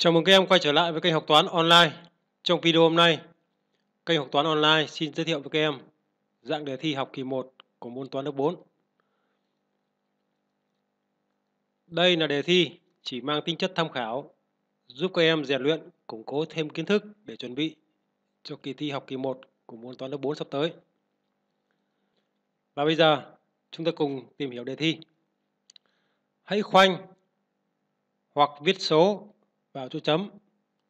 Chào mừng các em quay trở lại với kênh học toán online. Trong video hôm nay, kênh học toán online xin giới thiệu với các em dạng đề thi học kỳ 1 của môn toán lớp 4. Đây là đề thi chỉ mang tính chất tham khảo, giúp các em rèn luyện, củng cố thêm kiến thức để chuẩn bị cho kỳ thi học kỳ 1 của môn toán lớp 4 sắp tới. Và bây giờ, chúng ta cùng tìm hiểu đề thi. Hãy khoanh hoặc viết số vào chỗ chấm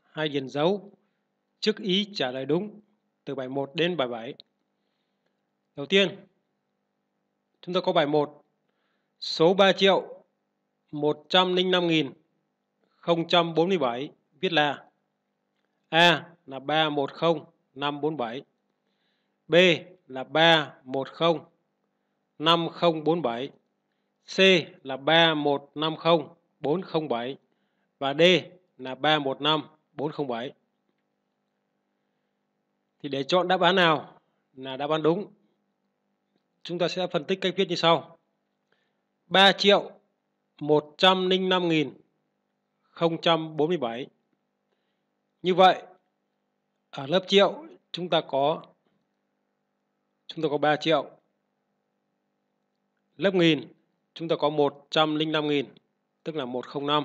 hai điền dấu trước ý trả lời đúng từ bài 1 đến bài 7. Đầu tiên, chúng ta có bài 1 số 3 triệu 105.047 viết là A là 310547, B là 310547, C là 3150407 và D là 315407. Thì để chọn đáp án nào là đáp án đúng, chúng ta sẽ phân tích cách viết như sau. 3 triệu 105.047. Như vậy, ở lớp triệu chúng ta có chúng ta có 3 triệu. Lớp nghìn chúng ta có 105.000, tức là 105.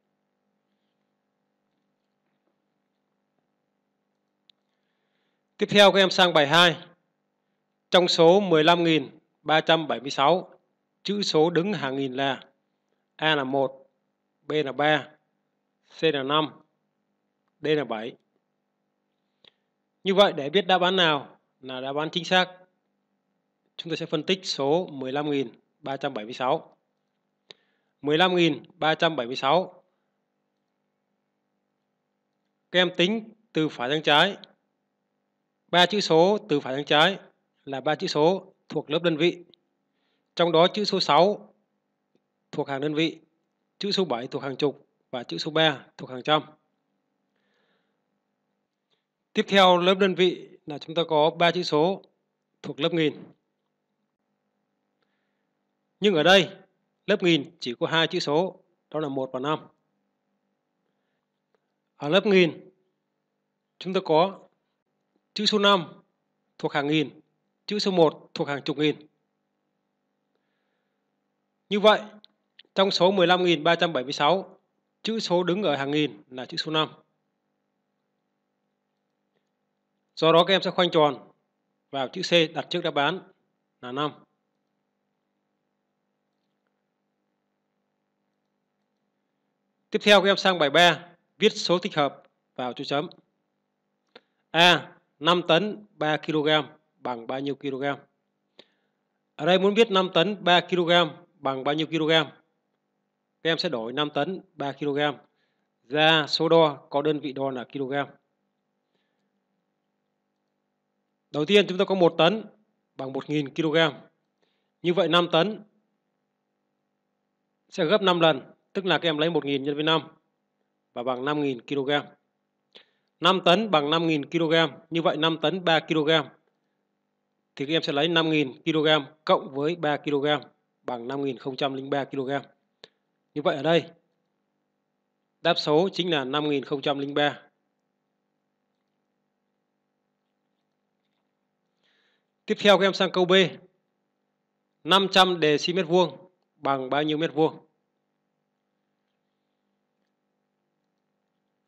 Tiếp theo các em sang bài 2. Trong số 15.376, chữ số đứng hàng nghìn là A là 1, B là 3, C là 5, D là 7. Như vậy để biết đáp án nào là đáp án chính xác, chúng ta sẽ phân tích số 15.376. 15.376 Các em tính từ phải sang trái Ba chữ số từ phải sang trái là ba chữ số thuộc lớp đơn vị. Trong đó chữ số 6 thuộc hàng đơn vị, chữ số 7 thuộc hàng chục và chữ số 3 thuộc hàng trăm. Tiếp theo lớp đơn vị là chúng ta có ba chữ số thuộc lớp nghìn. Nhưng ở đây lớp nghìn chỉ có hai chữ số, đó là 1 và 5. Ở lớp nghìn chúng ta có Chữ số 5 thuộc hàng nghìn, chữ số 1 thuộc hàng chục nghìn. Như vậy, trong số 15.376, chữ số đứng ở hàng nghìn là chữ số 5. Do đó các em sẽ khoanh tròn vào chữ C đặt trước đáp án là 5. Tiếp theo các em sang bài 3, viết số thích hợp vào chỗ chấm. A. 5 tấn 3 kg bằng bao nhiêu kg? Ở đây muốn viết 5 tấn 3 kg bằng bao nhiêu kg? Các em sẽ đổi 5 tấn 3 kg ra số đo có đơn vị đo là kg. Đầu tiên chúng ta có 1 tấn bằng 1.000 kg. Như vậy 5 tấn sẽ gấp 5 lần, tức là các em lấy 1.000 nhân với 5 và bằng 5.000 kg. 5 tấn bằng 5.000 kg, như vậy 5 tấn 3 kg. Thì các em sẽ lấy 5.000 kg cộng với 3 kg bằng 5.003 kg. Như vậy ở đây, đáp số chính là 5.003. Tiếp theo các em sang câu B. 500 dm vuông bằng bao nhiêu mét vuông?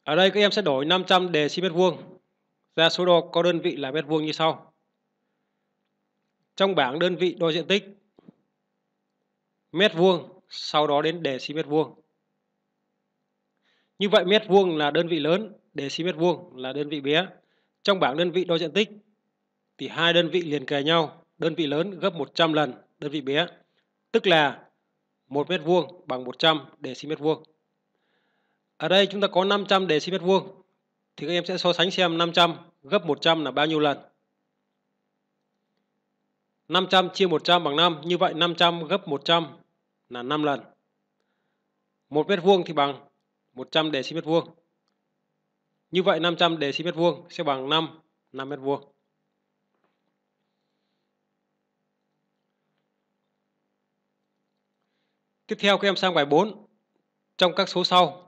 Ở đây các em sẽ đổi 500 deci mét vuông ra số đo có đơn vị là mét vuông như sau. Trong bảng đơn vị đo diện tích mét vuông, sau đó đến deci mét vuông. Như vậy mét vuông là đơn vị lớn, deci mét vuông là đơn vị bé. Trong bảng đơn vị đo diện tích thì hai đơn vị liền kề nhau, đơn vị lớn gấp 100 lần đơn vị bé, tức là 1 mét vuông bằng 100 deci mét vuông. Ở đây chúng ta có 500 deci mét vuông thì các em sẽ so sánh xem 500 gấp 100 là bao nhiêu lần. 500 chia 100 bằng 5, như vậy 500 gấp 100 là 5 lần. 1 mét vuông thì bằng 100 deci mét vuông. Như vậy 500 deci mét vuông sẽ bằng 5 5 mét vuông. Tiếp theo các em sang bài 4. Trong các số sau,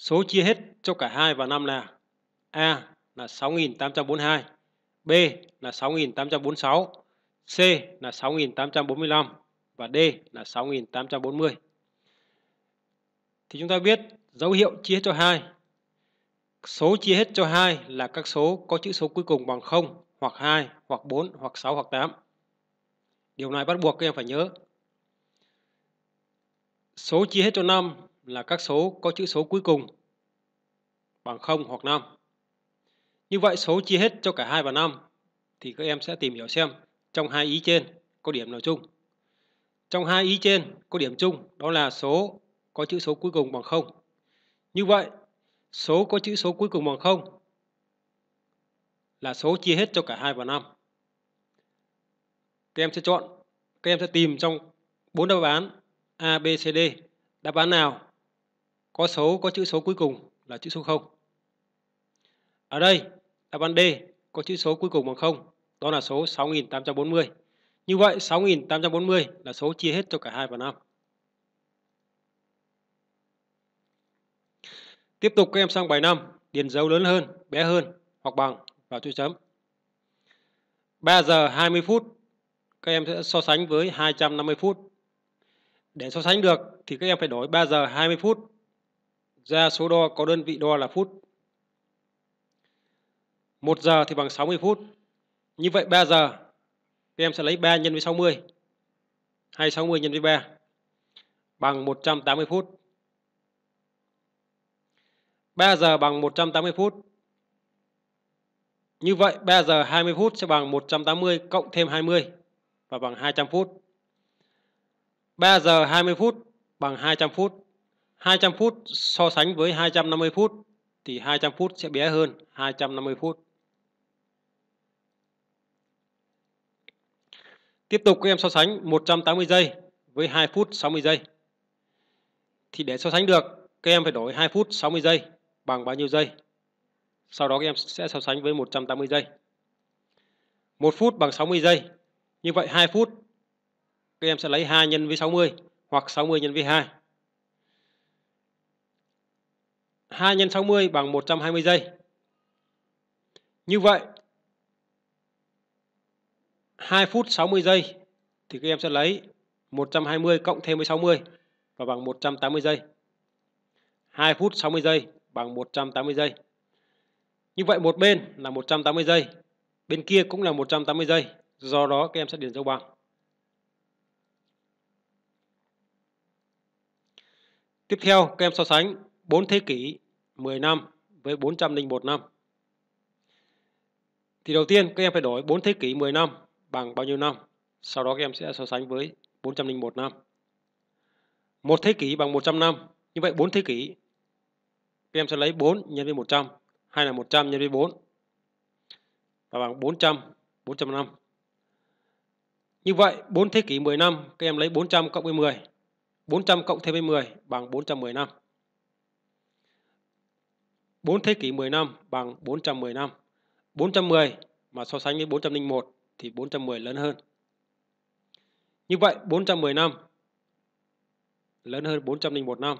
Số chia hết cho cả 2 và 5 là A là 6842, B là 6846, C là 6845 và D là 6840. Thì chúng ta biết dấu hiệu chia hết cho 2. Số chia hết cho 2 là các số có chữ số cuối cùng bằng 0 hoặc 2 hoặc 4 hoặc 6 hoặc 8. Điều này bắt buộc các em phải nhớ. Số chia hết cho 5 là các số có chữ số cuối cùng bằng 0 hoặc 5. Như vậy số chia hết cho cả 2 và 5 thì các em sẽ tìm hiểu xem trong hai ý trên có điểm nào chung. Trong hai ý trên có điểm chung đó là số có chữ số cuối cùng bằng 0. Như vậy, số có chữ số cuối cùng bằng 0 là số chia hết cho cả 2 và 5. Các em sẽ chọn, các em sẽ tìm trong bốn đáp án A, B, C, D đáp án nào có số có chữ số cuối cùng là chữ số 0. Ở đây, đáp án D có chữ số cuối cùng bằng 0, đó là số 6840. Như vậy 6840 là số chia hết cho cả 2 và 5. Tiếp tục các em sang bài 5, điền dấu lớn hơn, bé hơn hoặc bằng vào chữ chấm. 3 giờ 20 phút các em sẽ so sánh với 250 phút. Để so sánh được thì các em phải đổi 3 giờ 20 phút ra số đo có đơn vị đo là phút. 1 giờ thì bằng 60 phút. Như vậy 3 giờ thì em sẽ lấy 3 nhân với 60. 260 nhân với 3 bằng 180 phút. 3 giờ bằng 180 phút. Như vậy 3 giờ 20 phút sẽ bằng 180 cộng thêm 20 và bằng 200 phút. 3 giờ 20 phút bằng 200 phút. 200 phút so sánh với 250 phút thì 200 phút sẽ bé hơn 250 phút. Tiếp tục các em so sánh 180 giây với 2 phút 60 giây. Thì để so sánh được, các em phải đổi 2 phút 60 giây bằng bao nhiêu giây. Sau đó các em sẽ so sánh với 180 giây. 1 phút bằng 60 giây. Như vậy 2 phút các em sẽ lấy 2 nhân với 60 hoặc 60 nhân với 2 2 x 60 bằng 120 giây. Như vậy 2 phút 60 giây thì các em sẽ lấy 120 cộng thêm với 60 và bằng 180 giây. 2 phút 60 giây bằng 180 giây. Như vậy một bên là 180 giây, bên kia cũng là 180 giây, do đó các em sẽ điền dấu bằng. Tiếp theo, các em so sánh 4 thế kỷ, 10 năm với 401 năm. Thì đầu tiên các em phải đổi 4 thế kỷ 10 năm bằng bao nhiêu năm? Sau đó các em sẽ so sánh với 401 năm. Một thế kỷ bằng 100 năm. Như vậy 4 thế kỷ các em sẽ lấy 4 nhân với 100 hay là 100 nhân với 4 và bằng 400, 400 năm. Như vậy 4 thế kỷ 10 năm các em lấy 400 cộng với 10. 400 cộng thêm với 10 bằng 410 năm. 4 thế kỷ 10 năm bằng 410 năm. 410 mà so sánh với 401 thì 410 lớn hơn. Như vậy 410 năm lớn hơn 401 năm,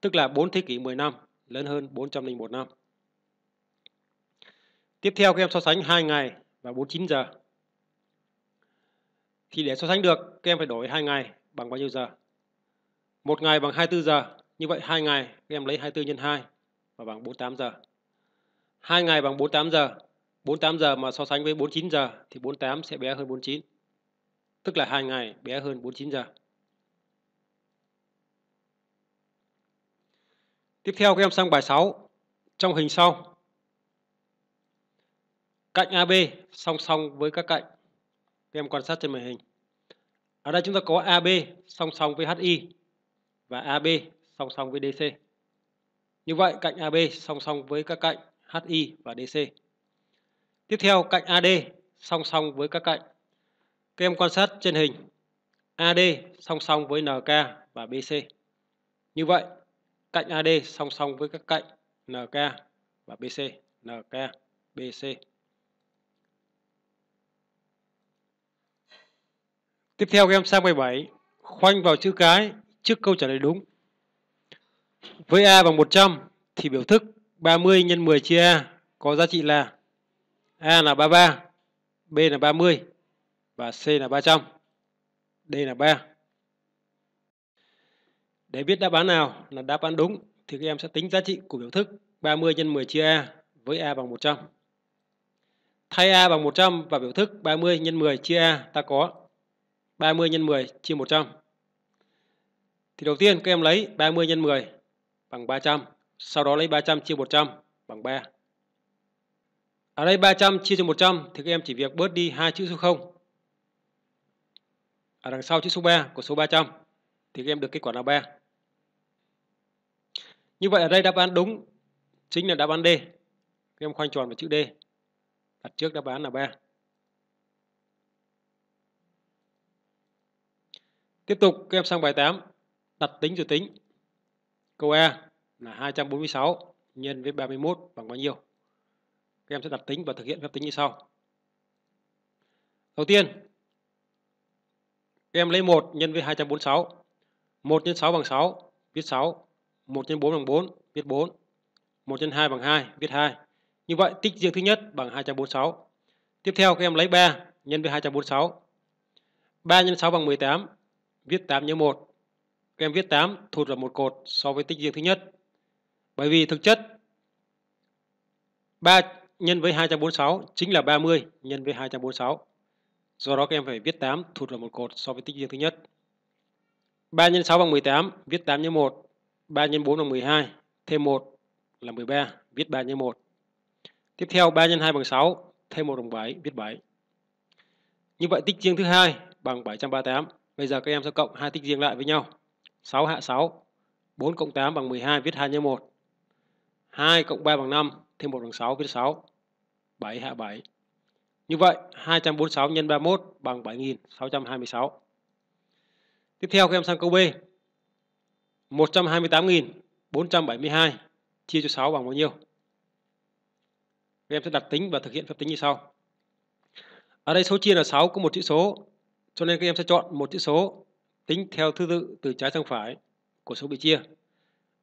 tức là 4 thế kỷ 10 năm lớn hơn 401 năm. Tiếp theo các em so sánh 2 ngày và 49 giờ. Thì để so sánh được, các em phải đổi 2 ngày bằng bao nhiêu giờ? một ngày bằng 24 giờ. Như vậy 2 ngày các em lấy 24 nhân 2 và bằng 48 giờ. Hai ngày bằng 48 giờ. 48 giờ mà so sánh với 49 giờ thì 48 sẽ bé hơn 49. Tức là hai ngày bé hơn 49 giờ. Tiếp theo các em sang bài 6. Trong hình sau, cạnh AB song song với các cạnh. Các em quan sát trên màn hình. Ở đây chúng ta có AB song song với HI và AB song song với DC. Như vậy cạnh AB song song với các cạnh HI và DC. Tiếp theo cạnh AD song song với các cạnh. Các em quan sát trên hình AD song song với NK và BC. Như vậy cạnh AD song song với các cạnh NK và BC, NK, BC. Tiếp theo các em sang bài 7, khoanh vào chữ cái trước câu trả lời đúng với A bằng 100 thì biểu thức 30 x 10 chia A có giá trị là A là 33, B là 30 và C là 300, D là 3. Để biết đáp án nào là đáp án đúng thì các em sẽ tính giá trị của biểu thức 30 x 10 chia A với A bằng 100. Thay A bằng 100 và biểu thức 30 x 10 chia A ta có 30 x 10 chia 100. Thì đầu tiên các em lấy 30 x 10 bằng 300. Sau đó lấy 300 chia 100 bằng 3. Ở đây 300 chia cho 100 thì các em chỉ việc bớt đi hai chữ số 0. Ở à, đằng sau chữ số 3 của số 300 thì các em được kết quả là 3. Như vậy ở đây đáp án đúng chính là đáp án D. Các em khoanh tròn vào chữ D. Đặt trước đáp án là 3. Tiếp tục các em sang bài 8, đặt tính rồi tính. Câu E là 246 nhân với 31 bằng bao nhiêu? Các em sẽ đặt tính và thực hiện phép tính như sau. Đầu tiên, các em lấy 1 nhân với 246. 1 nhân 6 bằng 6, viết 6. 1 nhân 4 bằng 4, viết 4. 1 nhân 2 bằng 2, viết 2. Như vậy, tích riêng thứ nhất bằng 246. Tiếp theo, các em lấy 3 nhân với 246. 3 nhân 6 bằng 18, viết 8 nhớ 1 các em viết 8 thụt là một cột so với tích riêng thứ nhất. Bởi vì thực chất 3 nhân với 246 chính là 30 nhân với 246. Do đó các em phải viết 8 thụt là một cột so với tích riêng thứ nhất. 3 nhân 6 bằng 18, viết 8 nhân 1. 3 nhân 4 bằng 12, thêm 1 là 13, viết 3 nhân 1. Tiếp theo 3 nhân 2 bằng 6, thêm 1 bằng 7, viết 7. Như vậy tích riêng thứ hai bằng 738. Bây giờ các em sẽ cộng hai tích riêng lại với nhau. 6 hạ 6. 4 cộng 8 bằng 12 viết 2 nhân 1. 2 cộng 3 bằng 5 thêm 1 bằng 6 viết 6. 7 hạ 7. Như vậy 246 x 31 bằng 7626. Tiếp theo các em sang câu B. 128.472 chia cho 6 bằng bao nhiêu? Các em sẽ đặt tính và thực hiện phép tính như sau. Ở đây số chia là 6 có một chữ số, cho nên các em sẽ chọn một chữ số tính theo thứ tự từ trái sang phải của số bị chia.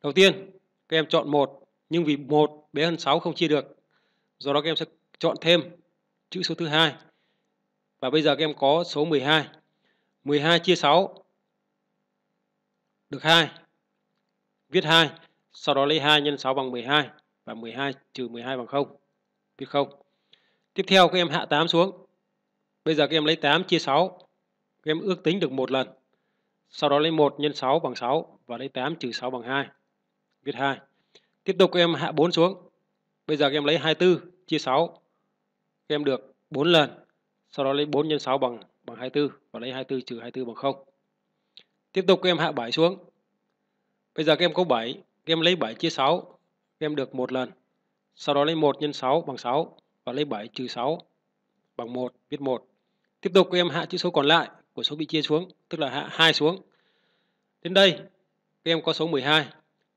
Đầu tiên, các em chọn một nhưng vì một bé hơn 6 không chia được. Do đó các em sẽ chọn thêm chữ số thứ hai. Và bây giờ các em có số 12. 12 chia 6 được 2. Viết 2, sau đó lấy 2 nhân 6 bằng 12 và 12 trừ 12 bằng 0. Viết 0. Tiếp theo các em hạ 8 xuống. Bây giờ các em lấy 8 chia 6. Các em ước tính được một lần. Sau đó lấy 1 nhân 6 bằng 6 và lấy 8 trừ 6 bằng 2. Viết 2. Tiếp tục các em hạ 4 xuống. Bây giờ các em lấy 24 chia 6. Các em được 4 lần. Sau đó lấy 4 nhân 6 bằng bằng 24 và lấy 24 trừ 24 bằng 0. Tiếp tục các em hạ 7 xuống. Bây giờ các em có 7, các em lấy 7 chia 6, các em được 1 lần. Sau đó lấy 1 nhân 6 bằng 6 và lấy 7 trừ 6 bằng 1, viết 1. Tiếp tục các em hạ chữ số còn lại của số bị chia xuống, tức là hạ 2 xuống. Đến đây, các em có số 12.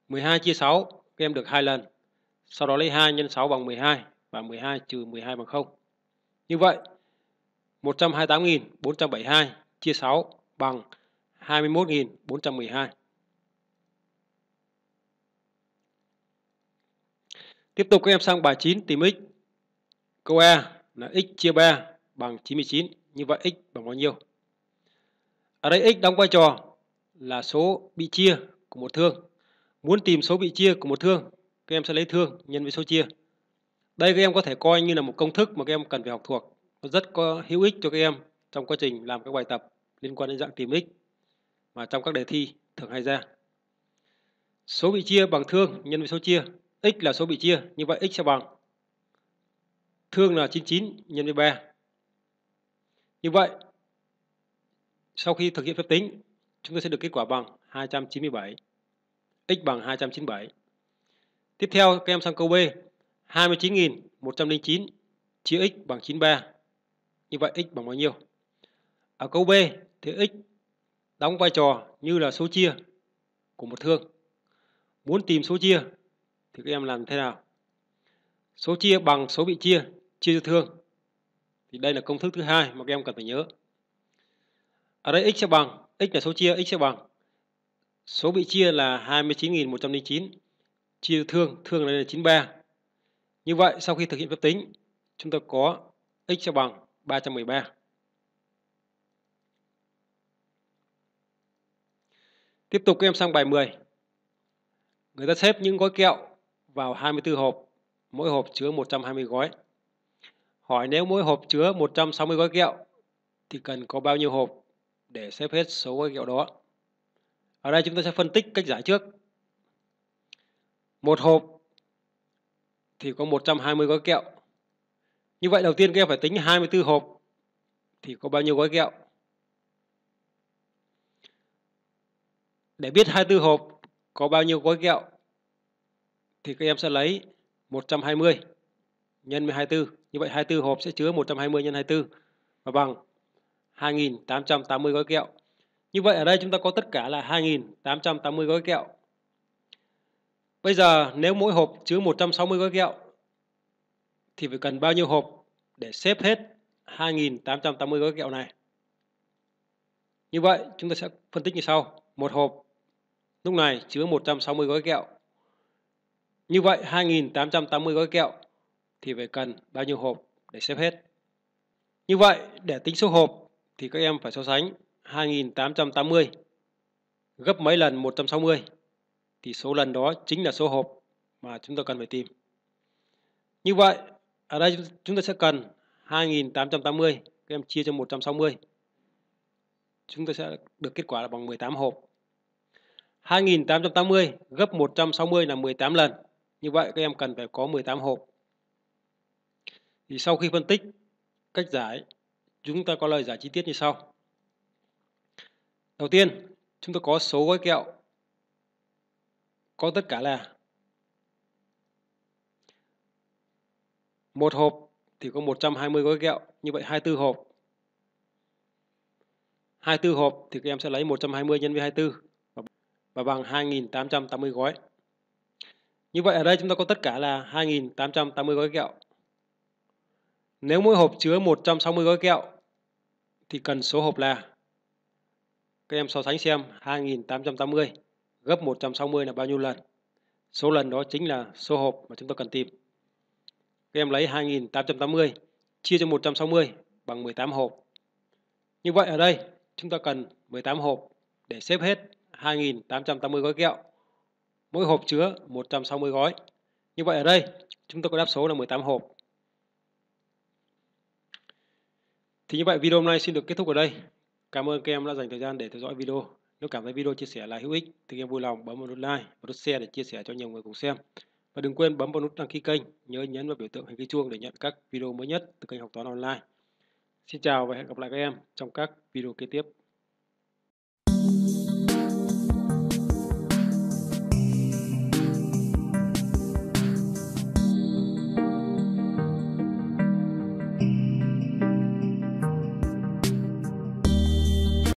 12 chia 6, các em được 2 lần. Sau đó lấy 2 nhân 6 bằng 12 và 12 trừ 12 bằng 0. Như vậy, 128.472 chia 6 bằng 21.412. Tiếp tục các em sang bài 9 tìm x. Câu E là x chia 3 bằng 99. Như vậy x bằng bao nhiêu? Ở đây x đóng vai trò là số bị chia của một thương. Muốn tìm số bị chia của một thương, các em sẽ lấy thương nhân với số chia. Đây các em có thể coi như là một công thức mà các em cần phải học thuộc. Nó rất có hữu ích cho các em trong quá trình làm các bài tập liên quan đến dạng tìm x mà trong các đề thi thường hay ra. Số bị chia bằng thương nhân với số chia. x là số bị chia, như vậy x sẽ bằng thương là 99 nhân với 3. Như vậy sau khi thực hiện phép tính, chúng ta sẽ được kết quả bằng 297. X bằng 297. Tiếp theo, các em sang câu B. 29.109 chia x bằng 93. Như vậy x bằng bao nhiêu? Ở câu B thì x đóng vai trò như là số chia của một thương. Muốn tìm số chia thì các em làm thế nào? Số chia bằng số bị chia chia cho thương. Thì đây là công thức thứ hai mà các em cần phải nhớ. Ở đây x sẽ bằng, x là số chia, x sẽ bằng. Số bị chia là 29.109. Chia thương, thương đây là 93. Như vậy, sau khi thực hiện phép tính, chúng ta có x sẽ bằng 313. Tiếp tục em sang bài 10. Người ta xếp những gói kẹo vào 24 hộp, mỗi hộp chứa 120 gói. Hỏi nếu mỗi hộp chứa 160 gói kẹo thì cần có bao nhiêu hộp để xếp hết số các kẹo đó. Ở đây chúng ta sẽ phân tích cách giải trước. Một hộp thì có 120 gói kẹo. Như vậy đầu tiên các em phải tính 24 hộp thì có bao nhiêu gói kẹo. Để biết 24 hộp có bao nhiêu gói kẹo thì các em sẽ lấy 120 nhân 24. Như vậy 24 hộp sẽ chứa 120 nhân 24 và bằng 2.880 gói kẹo. Như vậy ở đây chúng ta có tất cả là 2.880 gói kẹo. Bây giờ nếu mỗi hộp chứa 160 gói kẹo thì phải cần bao nhiêu hộp để xếp hết 2.880 gói kẹo này? Như vậy chúng ta sẽ phân tích như sau. Một hộp lúc này chứa 160 gói kẹo. Như vậy 2.880 gói kẹo thì phải cần bao nhiêu hộp để xếp hết. Như vậy để tính số hộp thì các em phải so sánh 2880 gấp mấy lần 160 thì số lần đó chính là số hộp mà chúng ta cần phải tìm. Như vậy, ở đây chúng ta sẽ cần 2880 các em chia cho 160. Chúng ta sẽ được kết quả là bằng 18 hộp. 2880 gấp 160 là 18 lần. Như vậy các em cần phải có 18 hộp. Thì sau khi phân tích cách giải Chúng ta có lời giải chi tiết như sau. Đầu tiên, chúng ta có số gói kẹo có tất cả là một hộp thì có 120 gói kẹo, như vậy 24 hộp. 24 hộp thì các em sẽ lấy 120 nhân với 24 và bằng 2880 gói. Như vậy ở đây chúng ta có tất cả là 2880 gói kẹo nếu mỗi hộp chứa 160 gói kẹo thì cần số hộp là các em so sánh xem 2880 gấp 160 là bao nhiêu lần? Số lần đó chính là số hộp mà chúng ta cần tìm. Các em lấy 2880 chia cho 160 bằng 18 hộp. Như vậy ở đây chúng ta cần 18 hộp để xếp hết 2880 gói kẹo. Mỗi hộp chứa 160 gói. Như vậy ở đây chúng ta có đáp số là 18 hộp. Thì như vậy video hôm nay xin được kết thúc ở đây. Cảm ơn các em đã dành thời gian để theo dõi video. Nếu cảm thấy video chia sẻ là hữu ích thì em vui lòng bấm vào nút like và nút share để chia sẻ cho nhiều người cùng xem. Và đừng quên bấm vào nút đăng ký kênh, nhớ nhấn vào biểu tượng hình cái chuông để nhận các video mới nhất từ kênh học toán online. Xin chào và hẹn gặp lại các em trong các video kế tiếp.